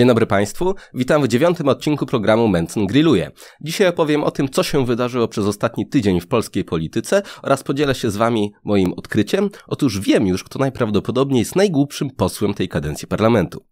Dzień dobry Państwu, witam w dziewiątym odcinku programu Mencen Grilluje. Dzisiaj opowiem o tym, co się wydarzyło przez ostatni tydzień w polskiej polityce oraz podzielę się z Wami moim odkryciem. Otóż wiem już, kto najprawdopodobniej jest najgłupszym posłem tej kadencji parlamentu.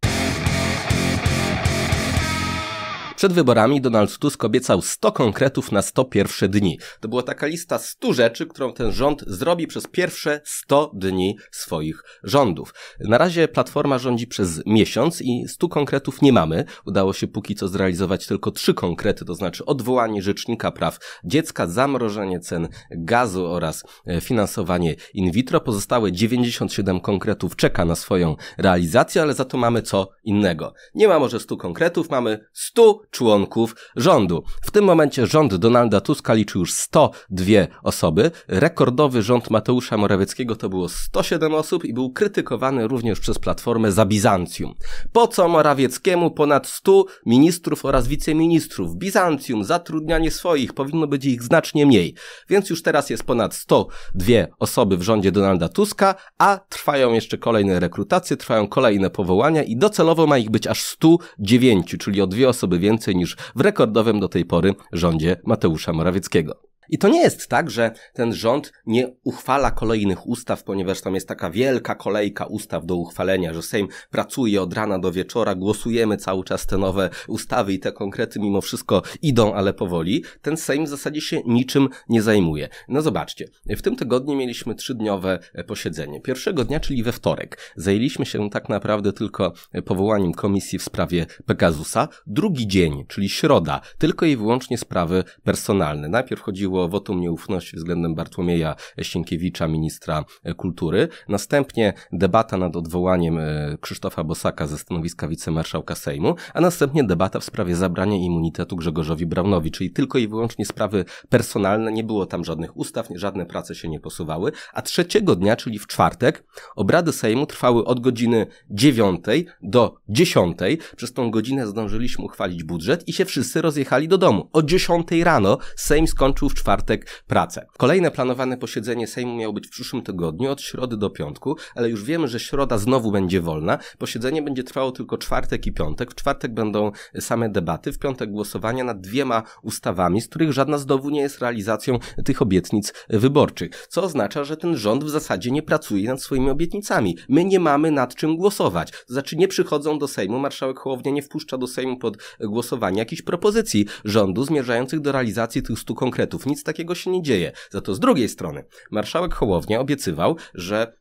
Przed wyborami Donald Tusk obiecał 100 konkretów na 101 dni. To była taka lista 100 rzeczy, którą ten rząd zrobi przez pierwsze 100 dni swoich rządów. Na razie Platforma rządzi przez miesiąc i 100 konkretów nie mamy. Udało się póki co zrealizować tylko 3 konkrety, to znaczy odwołanie Rzecznika Praw Dziecka, zamrożenie cen gazu oraz e, finansowanie in vitro. Pozostałe 97 konkretów czeka na swoją realizację, ale za to mamy co innego. Nie ma może 100 konkretów, mamy 100 członków rządu. W tym momencie rząd Donalda Tuska liczy już 102 osoby. Rekordowy rząd Mateusza Morawieckiego to było 107 osób i był krytykowany również przez Platformę za Bizancjum. Po co Morawieckiemu ponad 100 ministrów oraz wiceministrów? Bizancjum, zatrudnianie swoich, powinno być ich znacznie mniej. Więc już teraz jest ponad 102 osoby w rządzie Donalda Tuska, a trwają jeszcze kolejne rekrutacje, trwają kolejne powołania i docelowo ma ich być aż 109, czyli o dwie osoby więcej więcej niż w rekordowym do tej pory rządzie Mateusza Morawieckiego. I to nie jest tak, że ten rząd nie uchwala kolejnych ustaw, ponieważ tam jest taka wielka kolejka ustaw do uchwalenia, że Sejm pracuje od rana do wieczora, głosujemy cały czas te nowe ustawy i te konkrety mimo wszystko idą, ale powoli. Ten Sejm w zasadzie się niczym nie zajmuje. No zobaczcie, w tym tygodniu mieliśmy trzydniowe e, posiedzenie. Pierwszego dnia, czyli we wtorek, zajęliśmy się tak naprawdę tylko e, powołaniem komisji w sprawie Pegasusa. Drugi dzień, czyli środa, tylko i wyłącznie sprawy personalne. Najpierw chodziło wotum nieufności względem Bartłomieja Sienkiewicza, ministra e, kultury. Następnie debata nad odwołaniem e, Krzysztofa Bosaka ze stanowiska wicemarszałka Sejmu, a następnie debata w sprawie zabrania immunitetu Grzegorzowi Braunowi, czyli tylko i wyłącznie sprawy personalne, nie było tam żadnych ustaw, żadne prace się nie posuwały, a trzeciego dnia, czyli w czwartek, obrady Sejmu trwały od godziny 9 do 10. Przez tą godzinę zdążyliśmy uchwalić budżet i się wszyscy rozjechali do domu. O 10 rano Sejm skończył w czwartek czwartek pracę. Kolejne planowane posiedzenie Sejmu miało być w przyszłym tygodniu, od środy do piątku, ale już wiemy, że środa znowu będzie wolna. Posiedzenie będzie trwało tylko czwartek i piątek. W czwartek będą same debaty, w piątek głosowania nad dwiema ustawami, z których żadna znowu nie jest realizacją tych obietnic wyborczych. Co oznacza, że ten rząd w zasadzie nie pracuje nad swoimi obietnicami. My nie mamy nad czym głosować. To znaczy nie przychodzą do Sejmu, marszałek Hołownia nie wpuszcza do Sejmu pod głosowanie jakichś propozycji rządu zmierzających do realizacji tych stu konkretów. Nic nic takiego się nie dzieje. Za to z drugiej strony marszałek Hołownia obiecywał, że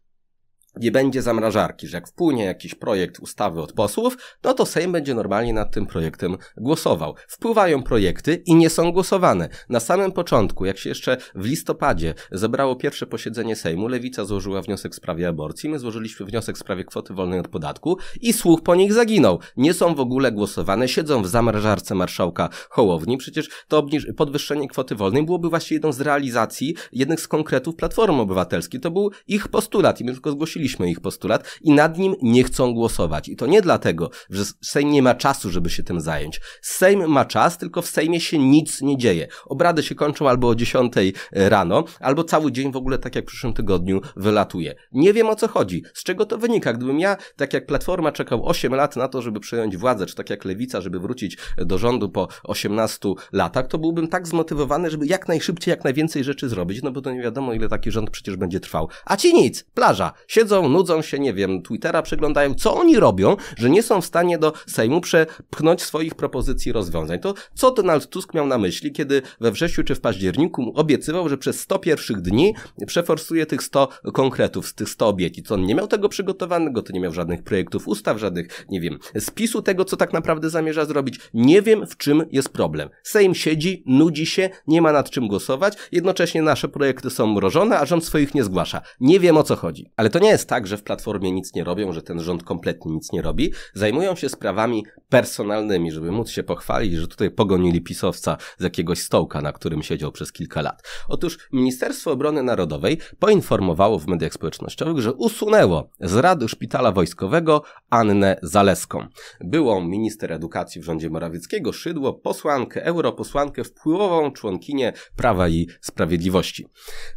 nie będzie zamrażarki, że jak wpłynie jakiś projekt ustawy od posłów, no to Sejm będzie normalnie nad tym projektem głosował. Wpływają projekty i nie są głosowane. Na samym początku, jak się jeszcze w listopadzie zebrało pierwsze posiedzenie Sejmu, Lewica złożyła wniosek w sprawie aborcji, my złożyliśmy wniosek w sprawie kwoty wolnej od podatku i słuch po nich zaginął. Nie są w ogóle głosowane, siedzą w zamrażarce marszałka Hołowni. Przecież to podwyższenie kwoty wolnej byłoby właśnie jedną z realizacji, jednych z konkretów Platformy Obywatelskiej. To był ich postulat i my tylko zgłosiliśmy przyjęliśmy ich postulat i nad nim nie chcą głosować. I to nie dlatego, że Sejm nie ma czasu, żeby się tym zająć. Sejm ma czas, tylko w Sejmie się nic nie dzieje. Obrady się kończą albo o 10 e, rano, albo cały dzień w ogóle, tak jak w przyszłym tygodniu, wylatuje. Nie wiem o co chodzi, z czego to wynika. Gdybym ja, tak jak Platforma, czekał 8 lat na to, żeby przejąć władzę, czy tak jak Lewica, żeby wrócić e, do rządu po 18 latach, to byłbym tak zmotywowany, żeby jak najszybciej, jak najwięcej rzeczy zrobić, no bo to nie wiadomo, ile taki rząd przecież będzie trwał. A ci nic, plaża, siedzą siedzą, nudzą się, nie wiem, Twittera przeglądają, co oni robią, że nie są w stanie do Sejmu przepchnąć swoich propozycji rozwiązań. To co Donald Tusk miał na myśli, kiedy we wrześniu czy w październiku obiecywał, że przez 100 pierwszych dni przeforsuje tych 100 konkretów, z tych 100 obietnic. On nie miał tego przygotowanego, to nie miał żadnych projektów ustaw, żadnych, nie wiem, spisu tego, co tak naprawdę zamierza zrobić. Nie wiem, w czym jest problem. Sejm siedzi, nudzi się, nie ma nad czym głosować, jednocześnie nasze projekty są mrożone, a rząd swoich nie zgłasza. Nie wiem, o co chodzi. Ale to nie jest jest tak, że w platformie nic nie robią, że ten rząd kompletnie nic nie robi. Zajmują się sprawami personalnymi, żeby móc się pochwalić, że tutaj pogonili pisowca z jakiegoś stołka, na którym siedział przez kilka lat. Otóż Ministerstwo Obrony Narodowej poinformowało w mediach społecznościowych, że usunęło z rady szpitala wojskowego Annę Zaleską. Byłą minister edukacji w rządzie Morawieckiego, Szydło, posłankę, europosłankę, wpływową członkinię Prawa i Sprawiedliwości.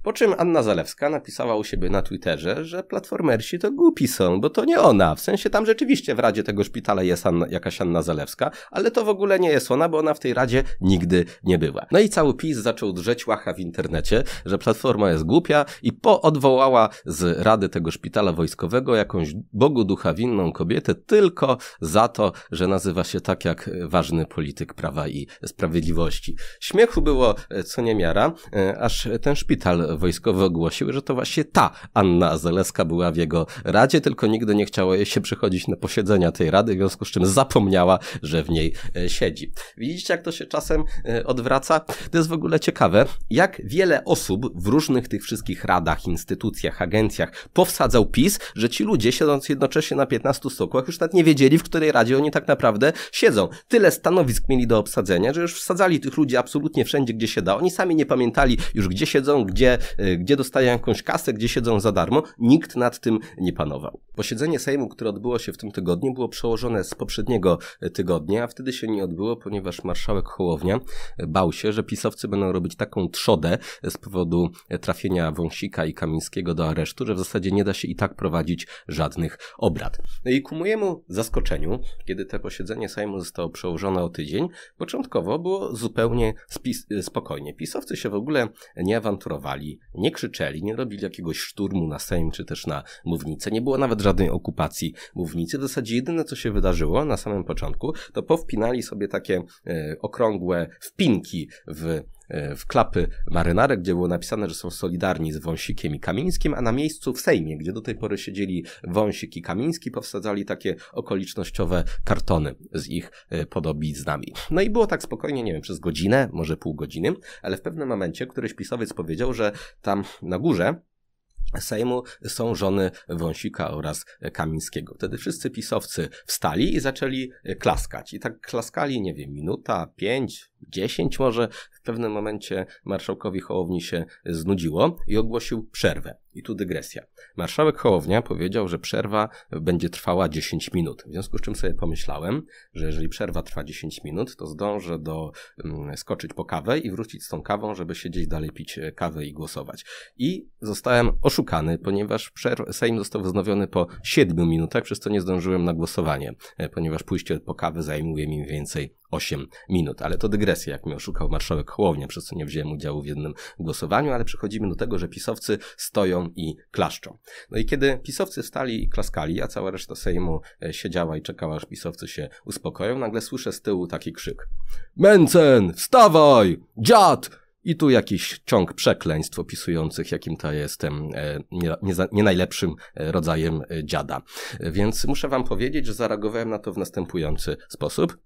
Po czym Anna Zalewska napisała u siebie na Twitterze, że Platforma reformersi to głupi są, bo to nie ona. W sensie tam rzeczywiście w radzie tego szpitala jest Anna, jakaś Anna Zalewska, ale to w ogóle nie jest ona, bo ona w tej radzie nigdy nie była. No i cały PiS zaczął drzeć łacha w internecie, że Platforma jest głupia i poodwołała z rady tego szpitala wojskowego jakąś Bogu ducha winną kobietę tylko za to, że nazywa się tak jak ważny polityk Prawa i Sprawiedliwości. Śmiechu było co niemiara, e, aż ten szpital wojskowy ogłosił, że to właśnie ta Anna Zaleska była była w jego radzie, tylko nigdy nie chciało jej się przychodzić na posiedzenia tej rady, w związku z czym zapomniała, że w niej e, siedzi. Widzicie, jak to się czasem e, odwraca? To jest w ogóle ciekawe, jak wiele osób w różnych tych wszystkich radach, instytucjach, agencjach powsadzał PiS, że ci ludzie siedząc jednocześnie na 15 sokłach już nawet nie wiedzieli, w której radzie oni tak naprawdę siedzą. Tyle stanowisk mieli do obsadzenia, że już wsadzali tych ludzi absolutnie wszędzie, gdzie się da. Oni sami nie pamiętali już, gdzie siedzą, gdzie, e, gdzie dostają jakąś kasę, gdzie siedzą za darmo. Nikt na nad tym nie panował. Posiedzenie Sejmu, które odbyło się w tym tygodniu, było przełożone z poprzedniego tygodnia, a wtedy się nie odbyło, ponieważ marszałek Hołownia e, bał się, że pisowcy będą robić taką trzodę z powodu e, trafienia Wąsika i Kamińskiego do aresztu, że w zasadzie nie da się i tak prowadzić żadnych obrad. No i ku mojemu zaskoczeniu, kiedy te posiedzenie Sejmu zostało przełożone o tydzień, początkowo było zupełnie e, spokojnie. Pisowcy się w ogóle nie awanturowali, nie krzyczeli, nie robili jakiegoś szturmu na Sejm czy też na Mównicę. Nie było nawet żadnej okupacji Mównicy. W zasadzie jedyne, co się wydarzyło na samym początku, to powpinali sobie takie e, okrągłe wpinki w e, w klapy marynarek, gdzie było napisane, że są solidarni z Wąsikiem i Kamińskim, a na miejscu w Sejmie, gdzie do tej pory siedzieli Wąsik i Kamiński, powsadzali takie okolicznościowe kartony z ich e, podobiznami. No i było tak spokojnie, nie wiem, przez godzinę, może pół godziny, ale w pewnym momencie któryś pisowiec powiedział, że tam na górze Sejmu są żony Wąsika oraz Kamińskiego. Wtedy wszyscy pisowcy wstali i zaczęli klaskać. I tak klaskali, nie wiem, minuta, pięć, dziesięć może. W pewnym momencie marszałkowi Hołowni się znudziło i ogłosił przerwę. I tu dygresja. Marszałek Hołownia powiedział, że przerwa będzie trwała 10 minut. W związku z czym sobie pomyślałem, że jeżeli przerwa trwa 10 minut, to zdążę do mm, skoczyć po kawę i wrócić z tą kawą, żeby siedzieć dalej pić e, kawę i głosować. I zostałem oszukany, ponieważ Sejm został wznowiony po 7 minutach, przez co nie zdążyłem na głosowanie, e, ponieważ pójście po kawę zajmuje mi więcej 8 minut. Ale to dygresja, jak mnie oszukał marszałek Hołownia, przez co nie wziąłem udziału w jednym głosowaniu, ale przechodzimy do tego, że pisowcy stoją i klaszczą. No i kiedy pisowcy stali i klaskali, a cała reszta Sejmu e, siedziała i czekała, aż pisowcy się uspokoją, nagle słyszę z tyłu taki krzyk. Mencen, wstawaj! Dziad! I tu jakiś ciąg przekleństw opisujących, jakim to jestem e, nie, nie, nie, najlepszym e, rodzajem dziada. Więc muszę wam powiedzieć, że zareagowałem na to w następujący sposób.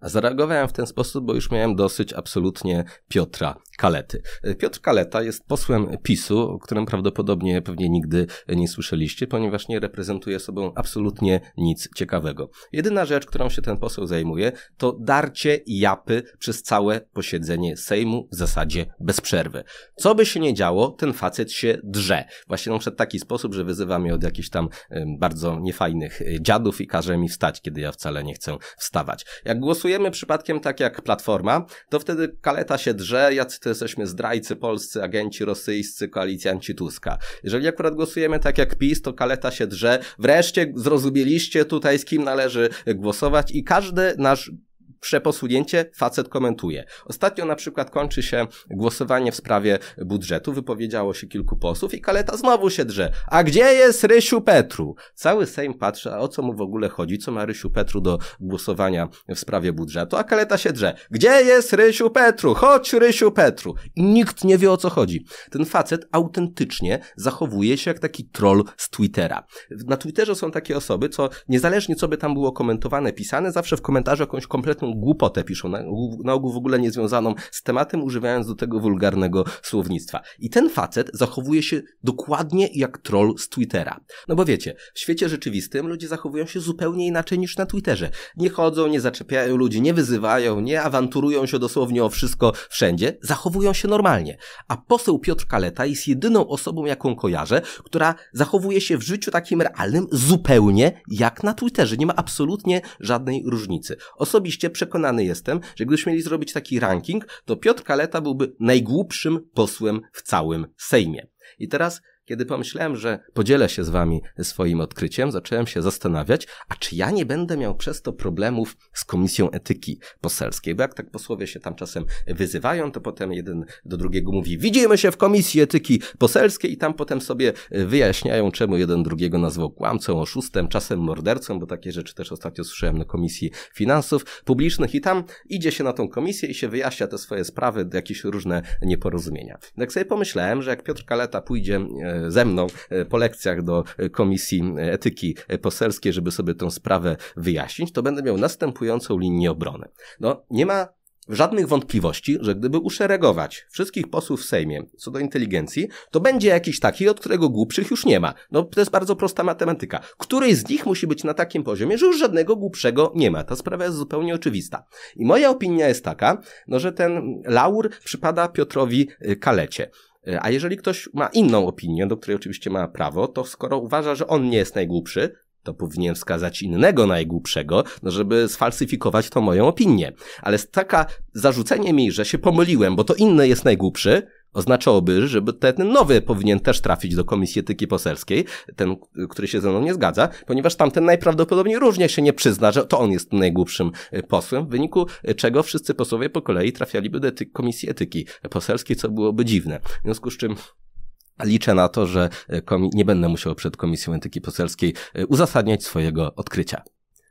A zareagowałem w ten sposób, bo już miałem dosyć absolutnie Piotra Kalety. Piotr Kaleta jest posłem PiSu, o którym prawdopodobnie pewnie nigdy nie słyszeliście, ponieważ nie reprezentuje sobą absolutnie nic ciekawego. Jedyna rzecz, którą się ten poseł zajmuje, to darcie japy przez całe posiedzenie Sejmu w zasadzie bez przerwy. Co by się nie działo, ten facet się drze. Właśnie na no, przykład taki sposób, że wyzywa mnie od jakichś tam bardzo niefajnych e, dziadów i każe mi wstać, kiedy ja wcale nie chcę wstawać. Jak głosujemy przypadkiem tak jak Platforma, to wtedy Kaleta się drze, ja cytuję jesteśmy zdrajcy polscy, agenci rosyjscy, koalicjanci Tuska. Jeżeli akurat głosujemy tak jak PiS, to kaleta się drze. Wreszcie zrozumieliście tutaj, z kim należy głosować i każdy nasz przeposunięcie, facet komentuje. Ostatnio na przykład kończy się głosowanie w sprawie budżetu, wypowiedziało się kilku posłów i Kaleta znowu się drze. A gdzie jest Rysiu Petru? Cały Sejm patrzy, a o co mu w ogóle chodzi, co ma Rysiu Petru do głosowania w sprawie budżetu, a Kaleta się drze. Gdzie jest Rysiu Petru? Chodź Rysiu Petru! I nikt nie wie o co chodzi. Ten facet autentycznie zachowuje się jak taki troll z Twittera. Na Twitterze są takie osoby, co niezależnie co by tam było komentowane, pisane, zawsze w komentarzu jakąś kompletną głupotę piszą, na, na ogół w ogóle niezwiązaną z tematem, używając do tego wulgarnego słownictwa. I ten facet zachowuje się dokładnie jak troll z Twittera. No bo wiecie, w świecie rzeczywistym ludzie zachowują się zupełnie inaczej niż na Twitterze. Nie chodzą, nie zaczepiają ludzi, nie wyzywają, nie awanturują się dosłownie o wszystko wszędzie, zachowują się normalnie. A poseł Piotr Kaleta jest jedyną osobą, jaką kojarzę, która zachowuje się w życiu takim realnym zupełnie jak na Twitterze. Nie ma absolutnie żadnej różnicy. Osobiście przekonany jestem, że gdybyśmy mieli zrobić taki ranking, to Piotr Kaleta byłby najgłupszym posłem w całym Sejmie. I teraz kiedy pomyślałem, że podzielę się z wami swoim odkryciem, zacząłem się zastanawiać, a czy ja nie będę miał przez to problemów z Komisją Etyki Poselskiej, bo jak tak posłowie się tam czasem wyzywają, to potem jeden do drugiego mówi, widzimy się w Komisji Etyki Poselskiej i tam potem sobie wyjaśniają, czemu jeden drugiego nazwał kłamcą, oszustem, czasem mordercą, bo takie rzeczy też ostatnio słyszałem na Komisji Finansów Publicznych i tam idzie się na tą komisję i się wyjaśnia te swoje sprawy, jakieś różne nieporozumienia. Jak sobie pomyślałem, że jak Piotr Kaleta pójdzie e, ze mną e, po lekcjach do e, Komisji Etyki Poselskiej, żeby sobie tę sprawę wyjaśnić, to będę miał następującą linię obrony. No, nie ma żadnych wątpliwości, że gdyby uszeregować wszystkich posłów w Sejmie co do inteligencji, to będzie jakiś taki, od którego głupszych już nie ma. No to jest bardzo prosta matematyka. Któryś z nich musi być na takim poziomie, że już żadnego głupszego nie ma. Ta sprawa jest zupełnie oczywista. I moja opinia jest taka, no że ten laur przypada Piotrowi y, Kalecie. E, a jeżeli ktoś ma inną opinię, do której oczywiście ma prawo, to skoro uważa, że on nie jest najgłupszy, to powinien wskazać innego najgłupszego, no żeby sfalsyfikować tą moją opinię. Ale taka zarzucenie mi, że się pomyliłem, bo to inny jest najgłupszy, oznaczałoby, żeby ten nowy powinien też trafić do Komisji Etyki Poselskiej, ten, który się ze mną nie zgadza, ponieważ tamten najprawdopodobniej również się nie przyzna, że to on jest najgłupszym e, posłem, w wyniku e, czego wszyscy posłowie po kolei trafialiby do ety- Komisji Etyki Poselskiej, co byłoby dziwne. W związku z czym Liczę na to, że e, nie będę musiał przed Komisją Etyki Poselskiej uzasadniać swojego odkrycia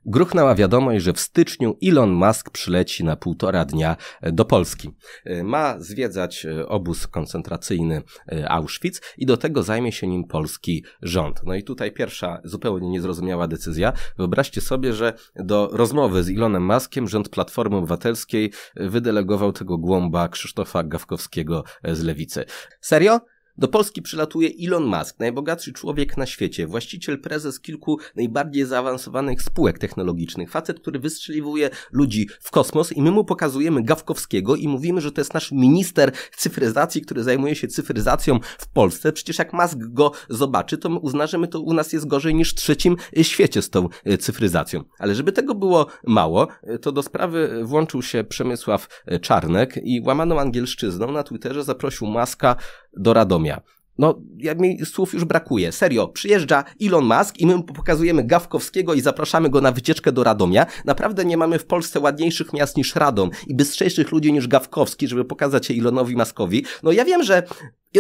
gruchnęła wiadomość, że w styczniu Elon Musk przyleci na półtora dnia e, do Polski. E, ma zwiedzać e, obóz koncentracyjny Auschwitz i do tego zajmie się nim polski rząd. No i tutaj pierwsza zupełnie niezrozumiała decyzja. Wyobraźcie sobie, że do rozmowy z Elonem Muskiem rząd Platformy Obywatelskiej wydelegował tego głąba Krzysztofa Gawkowskiego z Lewicy. Serio? Do Polski przylatuje Elon Musk, najbogatszy człowiek na świecie, właściciel, prezes kilku najbardziej zaawansowanych spółek technologicznych, facet, który wystrzeliwuje ludzi w kosmos i my mu pokazujemy Gawkowskiego i mówimy, że to jest nasz minister cyfryzacji, który zajmuje się cyfryzacją w Polsce. Przecież jak Musk go zobaczy, to uzna, że my to u nas jest gorzej niż w trzecim świecie z tą e, cyfryzacją. Ale żeby tego było mało, e, to do sprawy włączył się Przemysław e, Czarnek i łamaną angielszczyzną na Twitterze zaprosił Maska do Radomia. No, ja, mi słów już brakuje. Serio, przyjeżdża Elon Musk i my mu pokazujemy Gawkowskiego i zapraszamy go na wycieczkę do Radomia. Naprawdę nie mamy w Polsce ładniejszych miast niż Radom i bystrzejszych ludzi niż Gawkowski, żeby pokazać się Elonowi Muskowi. No ja wiem, że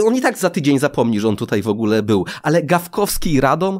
on i tak za tydzień zapomni, że on tutaj w ogóle był, ale Gawkowski i Radom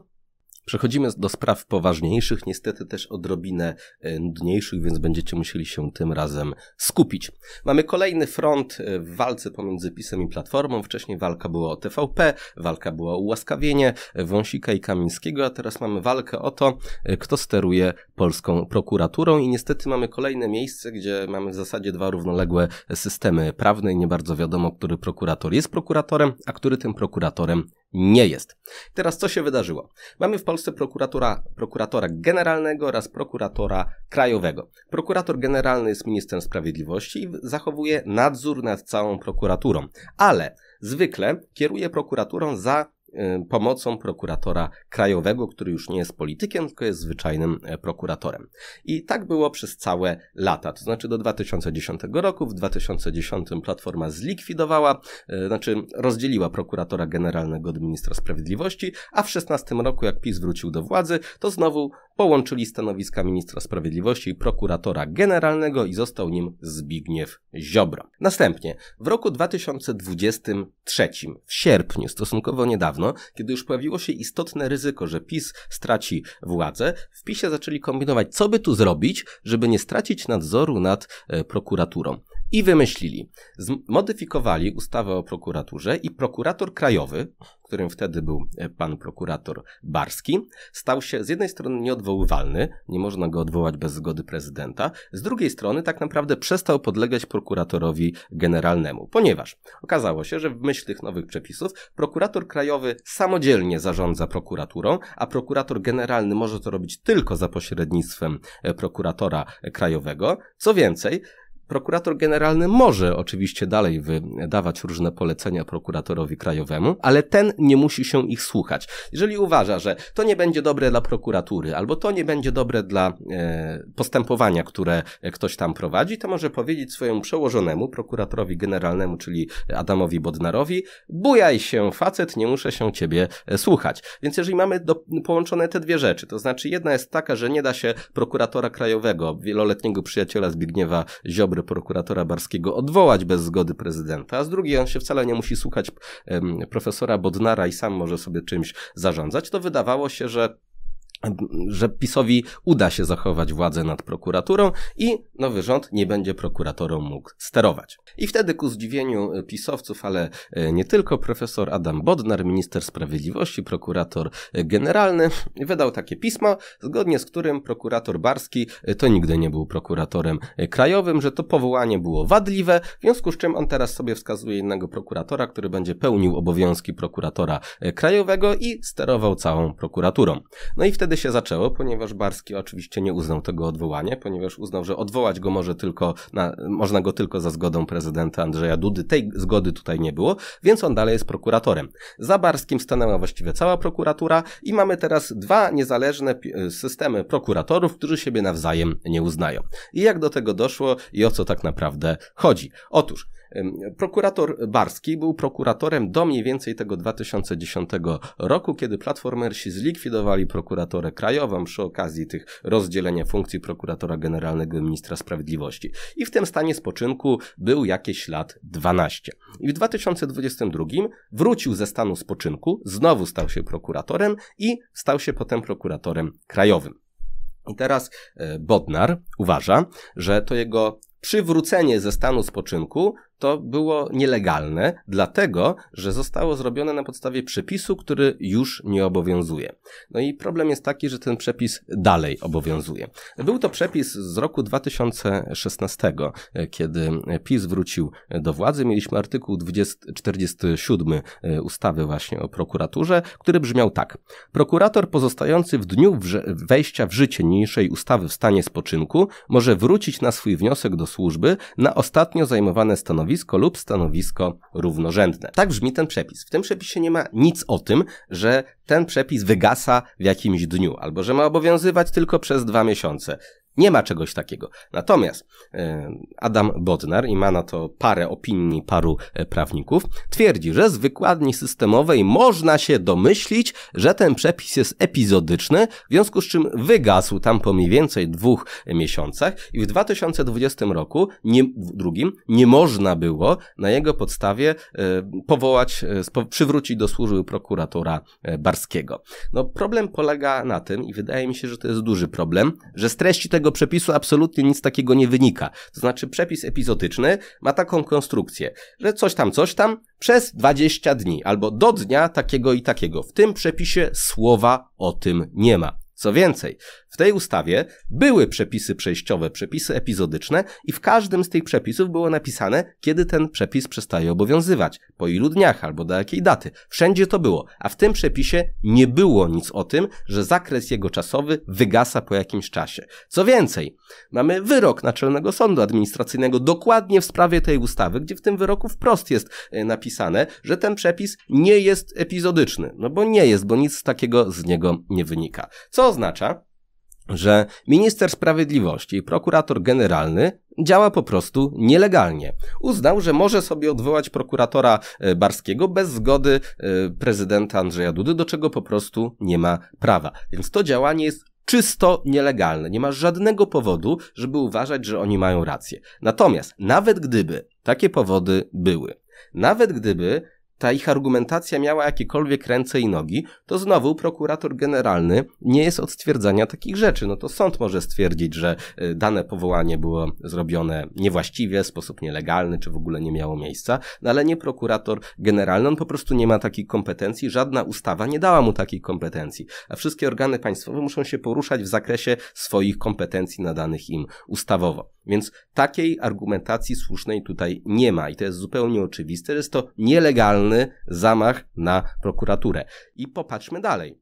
Przechodzimy do spraw poważniejszych, niestety też odrobinę e, nudniejszych, więc będziecie musieli się tym razem skupić. Mamy kolejny front e, w walce pomiędzy PiSem i Platformą. Wcześniej walka była o TVP, walka była o ułaskawienie e, Wąsika i Kamińskiego, a teraz mamy walkę o to, kto steruje polską prokuraturą i niestety mamy kolejne miejsce, gdzie mamy w zasadzie dwa równoległe systemy prawne i nie bardzo wiadomo, który prokurator jest prokuratorem, a który tym prokuratorem nie jest. Teraz co się wydarzyło? Mamy w Polsce prokuratora, prokuratora generalnego oraz prokuratora krajowego. Prokurator generalny jest ministrem sprawiedliwości i zachowuje nadzór nad całą prokuraturą, ale zwykle kieruje prokuraturą za Y, pomocą prokuratora krajowego, który już nie jest politykiem, tylko jest zwyczajnym e, prokuratorem. I tak było przez całe lata, to znaczy do 2010 roku. W 2010 Platforma zlikwidowała, e, znaczy rozdzieliła prokuratora generalnego od ministra sprawiedliwości, a w 16 roku, jak PiS wrócił do władzy, to znowu połączyli stanowiska ministra sprawiedliwości i prokuratora generalnego i został nim Zbigniew Ziobro. Następnie w roku 2023, w sierpniu, stosunkowo niedawno, niedawno, kiedy już pojawiło się istotne ryzyko, że PiS straci władzę, w PiSie zaczęli kombinować, co by tu zrobić, żeby nie stracić nadzoru nad e, prokuraturą. I wymyślili. Zmodyfikowali ustawę o prokuraturze i prokurator krajowy, którym wtedy był e, pan prokurator Barski, stał się z jednej strony nieodwoływalny, nie można go odwołać bez zgody prezydenta, z drugiej strony tak naprawdę przestał podlegać prokuratorowi generalnemu, ponieważ okazało się, że w myśl tych nowych przepisów prokurator krajowy samodzielnie zarządza prokuraturą, a prokurator generalny może to robić tylko za pośrednictwem e, prokuratora krajowego. Co więcej, Prokurator generalny może oczywiście dalej wydawać różne polecenia prokuratorowi krajowemu, ale ten nie musi się ich słuchać. Jeżeli uważa, że to nie będzie dobre dla prokuratury, albo to nie będzie dobre dla e, postępowania, które ktoś tam prowadzi, to może powiedzieć swojemu przełożonemu, prokuratorowi generalnemu, czyli Adamowi Bodnarowi, bujaj się facet, nie muszę się ciebie e, słuchać. Więc jeżeli mamy do, połączone te dwie rzeczy, to znaczy jedna jest taka, że nie da się prokuratora krajowego, wieloletniego przyjaciela Zbigniewa Ziobry prokuratury prokuratora Barskiego odwołać bez zgody prezydenta, a z drugiej on się wcale nie musi słuchać profesora Bodnara i sam może sobie czymś zarządzać, to wydawało się, że że PiSowi uda się zachować władzę nad prokuraturą i nowy rząd nie będzie prokuratorą mógł sterować. I wtedy ku zdziwieniu pisowców, ale e, nie tylko profesor Adam Bodnar, minister sprawiedliwości, prokurator e, generalny, wydał takie pismo, zgodnie z którym prokurator Barski e, to nigdy nie był prokuratorem krajowym, że to powołanie było wadliwe, w związku z czym on teraz sobie wskazuje innego prokuratora, który będzie pełnił obowiązki prokuratora krajowego i sterował całą prokuraturą. No i wtedy wtedy się zaczęło, ponieważ Barski oczywiście nie uznał tego odwołania, ponieważ uznał, że odwołać go może tylko, na, można go tylko za zgodą prezydenta Andrzeja Dudy. Tej zgody tutaj nie było, więc on dalej jest prokuratorem. Za Barskim stanęła właściwie cała prokuratura i mamy teraz dwa niezależne e, systemy prokuratorów, którzy siebie nawzajem nie uznają. I jak do tego doszło i o co tak naprawdę chodzi? Otóż Prokurator Barski był prokuratorem do mniej więcej tego 2010 roku, kiedy platformersi zlikwidowali prokuraturę krajową przy okazji tych rozdzielenia funkcji prokuratora generalnego i ministra sprawiedliwości. I w tym stanie spoczynku był jakieś lat 12. I w 2022 wrócił ze stanu spoczynku, znowu stał się prokuratorem i stał się potem prokuratorem krajowym. I teraz e, Bodnar uważa, że to jego przywrócenie ze stanu spoczynku to było nielegalne, dlatego że zostało zrobione na podstawie przepisu, który już nie obowiązuje. No i problem jest taki, że ten przepis dalej obowiązuje. Był to przepis z roku 2016, e, kiedy PiS wrócił do władzy. Mieliśmy artykuł 20, 47 e, ustawy właśnie o prokuraturze, który brzmiał tak. Prokurator pozostający w dniu wejścia w życie niniejszej ustawy w stanie spoczynku może wrócić na swój wniosek do służby na ostatnio zajmowane stanowisko stanowisko lub stanowisko równorzędne. Tak brzmi ten przepis. W tym przepisie nie ma nic o tym, że ten przepis wygasa w jakimś dniu albo że ma obowiązywać tylko przez dwa miesiące. Nie ma czegoś takiego. Natomiast e, Adam Bodnar i ma na to parę opinii paru e, prawników, twierdzi, że z wykładni systemowej można się domyślić, że ten przepis jest epizodyczny, w związku z czym wygasł tam po mniej więcej dwóch e, miesiącach i w 2020 roku, nie, drugim, nie można było na jego podstawie powołać, przywrócić do służby prokuratora Barskiego. No problem polega na tym i wydaje mi się, że to jest duży problem, że z treści tego tego przepisu absolutnie nic takiego nie wynika. To znaczy przepis epizodyczny ma taką konstrukcję, że coś tam, coś tam przez 20 dni albo do dnia takiego i takiego. W tym przepisie słowa o tym nie ma. Co więcej, w tej ustawie były przepisy przejściowe, przepisy epizodyczne i w każdym z tych przepisów było napisane, kiedy ten przepis przestaje obowiązywać, po ilu dniach albo do jakiej daty. Wszędzie to było, a w tym przepisie nie było nic o tym, że zakres jego czasowy wygasa po jakimś czasie. Co więcej, mamy wyrok Naczelnego Sądu Administracyjnego dokładnie w sprawie tej ustawy, gdzie w tym wyroku wprost jest e, napisane, że ten przepis nie jest epizodyczny. No bo nie jest, bo nic takiego z niego nie wynika. Co oznacza, że minister sprawiedliwości i prokurator generalny działa po prostu nielegalnie. Uznał, że może sobie odwołać prokuratora e, Barskiego bez zgody e, prezydenta Andrzeja Dudy, do czego po prostu nie ma prawa. Więc to działanie jest czysto nielegalne. Nie ma żadnego powodu, żeby uważać, że oni mają rację. Natomiast nawet gdyby takie powody były, nawet gdyby ta ich argumentacja miała jakiekolwiek ręce i nogi, to znowu prokurator generalny nie jest od stwierdzania takich rzeczy. No to sąd może stwierdzić, że y, dane powołanie było zrobione niewłaściwie, w sposób nielegalny, czy w ogóle nie miało miejsca, no ale nie prokurator generalny, on po prostu nie ma takiej kompetencji, żadna ustawa nie dała mu takiej kompetencji, a wszystkie organy państwowe muszą się poruszać w zakresie swoich kompetencji nadanych im ustawowo. Więc takiej argumentacji słusznej tutaj nie ma i to jest zupełnie oczywiste, że jest to nielegalne brutalny zamach na prokuraturę. I popatrzmy dalej.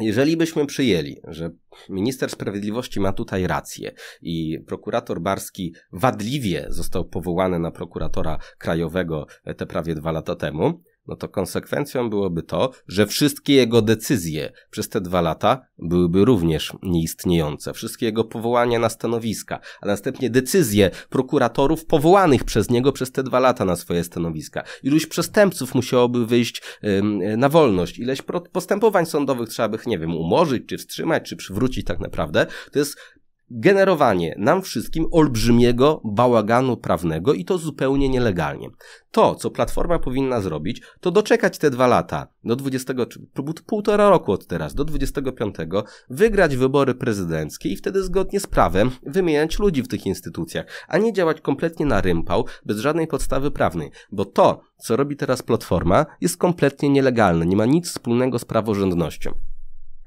Jeżeli byśmy przyjęli, że minister sprawiedliwości ma tutaj rację i prokurator Barski wadliwie został powołany na prokuratora krajowego te prawie dwa lata temu, no to konsekwencją byłoby to, że wszystkie jego decyzje przez te dwa lata byłyby również nieistniejące. Wszystkie jego powołania na stanowiska, a następnie decyzje prokuratorów powołanych przez niego przez te dwa lata na swoje stanowiska. Iluś przestępców musiałoby wyjść yy, na wolność, ileś postępowań sądowych trzeba by, nie wiem, umorzyć, czy wstrzymać, czy przywrócić tak naprawdę. To jest generowanie nam wszystkim olbrzymiego bałaganu prawnego i to zupełnie nielegalnie. To, co Platforma powinna zrobić, to doczekać te dwa lata, do 20, półtora roku od teraz, do 25, wygrać wybory prezydenckie i wtedy zgodnie z prawem wymieniać ludzi w tych instytucjach, a nie działać kompletnie na rympał, bez żadnej podstawy prawnej, bo to, co robi teraz Platforma, jest kompletnie nielegalne, nie ma nic wspólnego z praworządnością.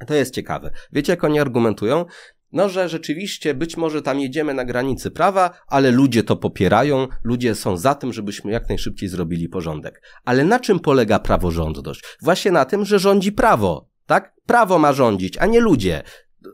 To jest ciekawe. Wiecie, jak oni argumentują? no że rzeczywiście być może tam jedziemy na granicy prawa, ale ludzie to popierają, ludzie są za tym, żebyśmy jak najszybciej zrobili porządek. Ale na czym polega praworządność? Właśnie na tym, że rządzi prawo, tak? Prawo ma rządzić, a nie ludzie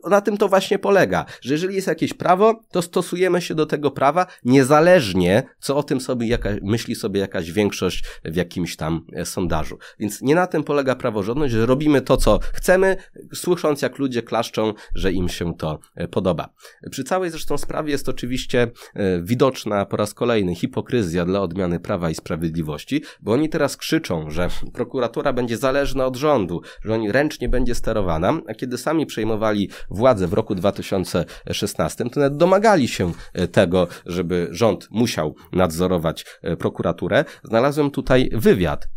na tym to właśnie polega, że jeżeli jest jakieś prawo, to stosujemy się do tego prawa niezależnie, co o tym sobie jaka, myśli sobie jakaś większość w jakimś tam e, sondażu. Więc nie na tym polega praworządność, że robimy to, co chcemy, słysząc jak ludzie klaszczą, że im się to e, podoba. Przy całej zresztą sprawie jest oczywiście e, widoczna po raz kolejny hipokryzja dla odmiany Prawa i Sprawiedliwości, bo oni teraz krzyczą, że prokuratura będzie zależna od rządu, że oni ręcznie będzie sterowana, a kiedy sami przejmowali władze w roku 2016, to nawet domagali się e, tego, żeby rząd musiał nadzorować e, prokuraturę. Znalazłem tutaj wywiad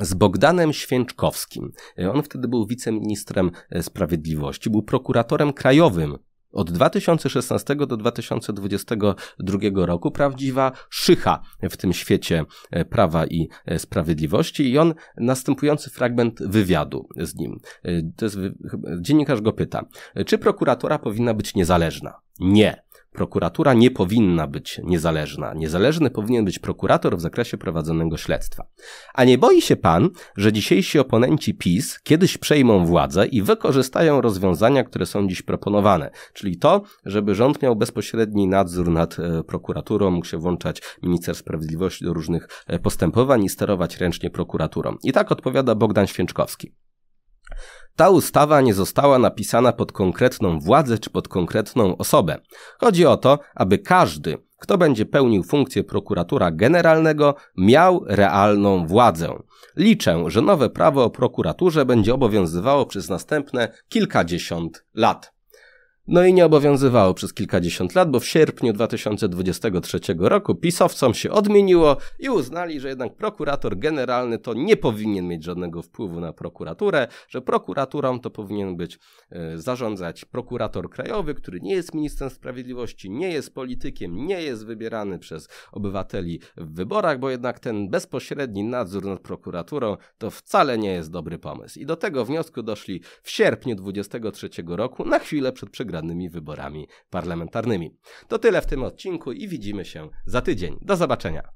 z Bogdanem Święczkowskim. E, on wtedy był wiceministrem sprawiedliwości, był prokuratorem krajowym od 2016 do 2022 roku prawdziwa szycha w tym świecie e, prawa i e, sprawiedliwości i on następujący fragment wywiadu z nim. E, to jest, dziennikarz go pyta, czy prokuratora powinna być niezależna? Nie prokuratura nie powinna być niezależna. Niezależny powinien być prokurator w zakresie prowadzonego śledztwa. A nie boi się pan, że dzisiejsi oponenci PiS kiedyś przejmą władzę i wykorzystają rozwiązania, które są dziś proponowane, czyli to, żeby rząd miał bezpośredni nadzór nad e, prokuraturą, mógł się włączać minister sprawiedliwości do różnych e, postępowań i sterować ręcznie prokuraturą. I tak odpowiada Bogdan Święczkowski. Ta ustawa nie została napisana pod konkretną władzę czy pod konkretną osobę. Chodzi o to, aby każdy, kto będzie pełnił funkcję prokuratora generalnego, miał realną władzę. Liczę, że nowe prawo o prokuraturze będzie obowiązywało przez następne kilkadziesiąt lat. No i nie obowiązywało przez kilkadziesiąt lat, bo w sierpniu 2023 roku pisowcom się odmieniło i uznali, że jednak prokurator generalny to nie powinien mieć żadnego wpływu na prokuraturę, że prokuraturą to powinien być y, zarządzać prokurator krajowy, który nie jest ministrem sprawiedliwości, nie jest politykiem, nie jest wybierany przez obywateli w wyborach, bo jednak ten bezpośredni nadzór nad prokuraturą to wcale nie jest dobry pomysł. I do tego wniosku doszli w sierpniu 2023 roku, na chwilę przed przegraniem wygranymi wyborami parlamentarnymi. To tyle w tym odcinku i widzimy się za tydzień. Do zobaczenia.